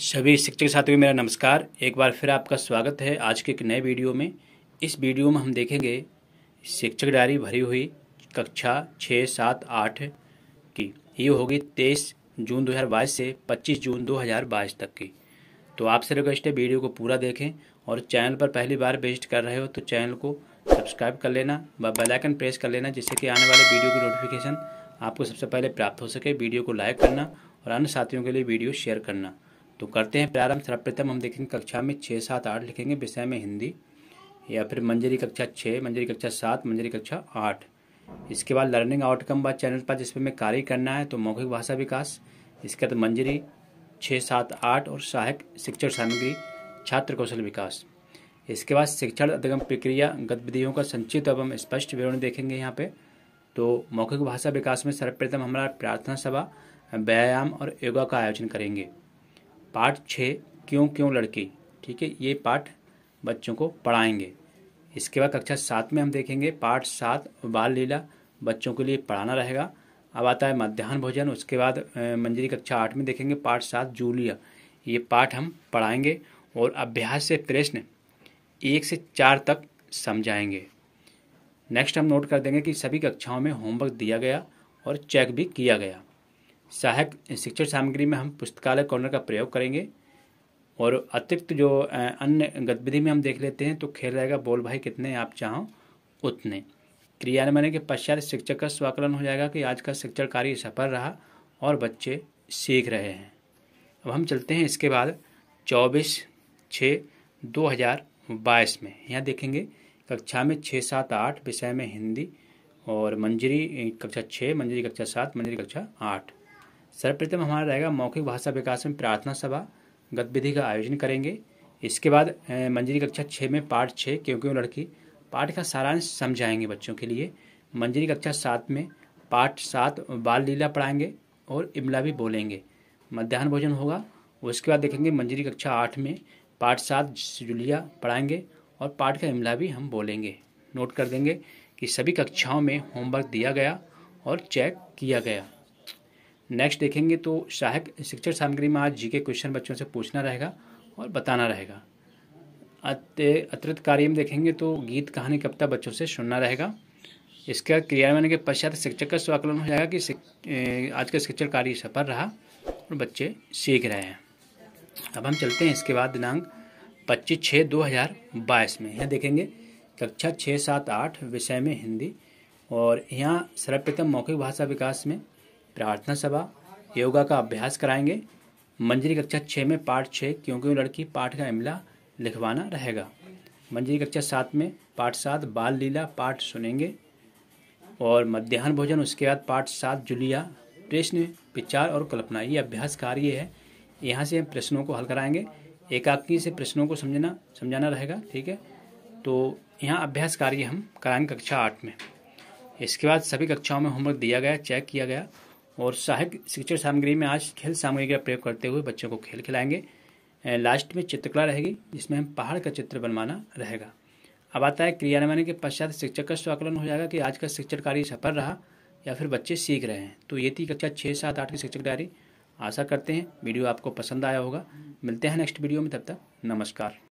सभी शिक्षक साथियों मेरा नमस्कार एक बार फिर आपका स्वागत है आज के एक नए वीडियो में इस वीडियो में हम देखेंगे शिक्षक डायरी भरी हुई कक्षा छः सात आठ की ये होगी तेईस जून 2022 से 25 जून 2022 तक की तो आपसे रिक्वेस्ट है वीडियो को पूरा देखें और चैनल पर पहली बार विजिट कर रहे हो तो चैनल को सब्सक्राइब कर लेना व बेलाइकन प्रेस कर लेना जिससे कि आने वाले वीडियो की नोटिफिकेशन आपको सबसे पहले प्राप्त हो सके वीडियो को लाइक करना और अन्य साथियों के लिए वीडियो शेयर करना तो करते हैं प्रारंभ सर्वप्रथम हम देखेंगे कक्षा में छः सात आठ लिखेंगे विषय में हिंदी या फिर मंजरी कक्षा छः मंजरी कक्षा सात मंजरी कक्षा आठ इसके बाद लर्निंग आउटकम बाद चैनल पर जिसमें हमें कार्य करना है तो मौखिक भाषा विकास इसके बाद मंजरी छः सात आठ और सहायक शिक्षण सामग्री छात्र कौशल विकास इसके बाद शिक्षण अधिगम प्रक्रिया गतिविधियों का संचित एवं स्पष्ट विवरण देखेंगे यहाँ पे तो मौखिक भाषा विकास में सर्वप्रथम हमारा प्रार्थना सभा व्यायाम और योगा का आयोजन करेंगे पार्ट छः क्यों क्यों लड़की ठीक है ये पार्ट बच्चों को पढ़ाएंगे इसके बाद कक्षा सात में हम देखेंगे पार्ट सात बाल लीला बच्चों के लिए पढ़ाना रहेगा अब आता है मध्यान्ह भोजन उसके बाद मंजरी कक्षा आठ में देखेंगे पार्ट सात जूलिया ये पाठ हम पढ़ाएंगे और अभ्यास से प्रश्न एक से चार तक समझाएंगे नेक्स्ट हम नोट कर देंगे कि सभी कक्षाओं में होमवर्क दिया गया और चेक भी किया गया सहायक शिक्षण सामग्री में हम पुस्तकालय कॉर्नर का प्रयोग करेंगे और अतिरिक्त जो अन्य गतिविधि में हम देख लेते हैं तो खेल रहेगा बोल भाई कितने आप चाहो उतने क्रियान्वयन के पश्चात शिक्षक का स्वाकलन हो जाएगा कि आज का शिक्षण कार्य सफल रहा और बच्चे सीख रहे हैं अब हम चलते हैं इसके बाद चौबीस छः दो हज़ार बाईस में यहाँ देखेंगे कक्षा में छः सात आठ विषय में हिंदी और मंजरी कक्षा छः मंजरी कक्षा सात मंजरी कक्षा आठ सर्वप्रथम हमारा रहेगा मौखिक भाषा विकास में प्रार्थना सभा गतिविधि का आयोजन करेंगे इसके बाद मंजरी कक्षा छः में पाठ छः क्यों क्यों लड़की पाठ का सारांश समझाएंगे बच्चों के लिए मंजरी कक्षा सात में पाठ सात बाल लीला पढ़ाएंगे और इमला भी बोलेंगे मध्यान्ह भोजन होगा उसके बाद देखेंगे मंजरी कक्षा आठ में पाठ सात जुलिया पढ़ाएंगे और पाठ का इमला भी हम बोलेंगे नोट कर देंगे कि सभी कक्षाओं में होमवर्क दिया गया और चेक किया गया नेक्स्ट देखेंगे तो सहायक शिक्षण सामग्री में आज जीके क्वेश्चन बच्चों से पूछना रहेगा और बताना रहेगा अतिरिक्त कार्य में देखेंगे तो गीत कहानी कविता बच्चों से सुनना रहेगा इसका क्रियान्वयन के पश्चात शिक्षक का स्वाकलन हो जाएगा कि आज का शिक्षण कार्य सफल रहा और बच्चे सीख रहे हैं अब हम चलते हैं इसके बाद दिनांक पच्चीस छः दो हज़ार बाईस में यहाँ देखेंगे कक्षा छः सात आठ विषय में हिंदी और यहाँ सर्वप्रथम मौखिक भाषा विकास में प्रार्थना सभा योगा का अभ्यास कराएंगे मंजरी कक्षा छः में पाठ छः क्योंकि वो लड़की पाठ का इमला लिखवाना रहेगा मंजरी कक्षा सात में पाठ सात बाल लीला पाठ सुनेंगे और मध्यान्ह भोजन उसके बाद पाठ सात जुलिया प्रश्न विचार और कल्पना ये अभ्यास कार्य है यहाँ से हम प्रश्नों को हल कराएंगे एकाकी से प्रश्नों को समझना समझाना रहेगा ठीक है तो यहाँ अभ्यास कार्य हम कराएंगे कक्षा आठ में इसके बाद सभी कक्षाओं में होमवर्क दिया गया चेक किया गया और सहायक शिक्षण सामग्री में आज खेल सामग्री का प्रयोग करते हुए बच्चों को खेल खिलाएंगे लास्ट में चित्रकला रहेगी जिसमें हम पहाड़ का चित्र बनवाना रहेगा अब आता है क्रियान्वयन के पश्चात शिक्षक का स्वाकलन हो जाएगा कि आज का शिक्षण कार्य सफल रहा या फिर बच्चे सीख रहे हैं तो ये थी कक्षा छः सात आठ की शिक्षक डायरी आशा करते हैं वीडियो आपको पसंद आया होगा मिलते हैं नेक्स्ट वीडियो में तब तक नमस्कार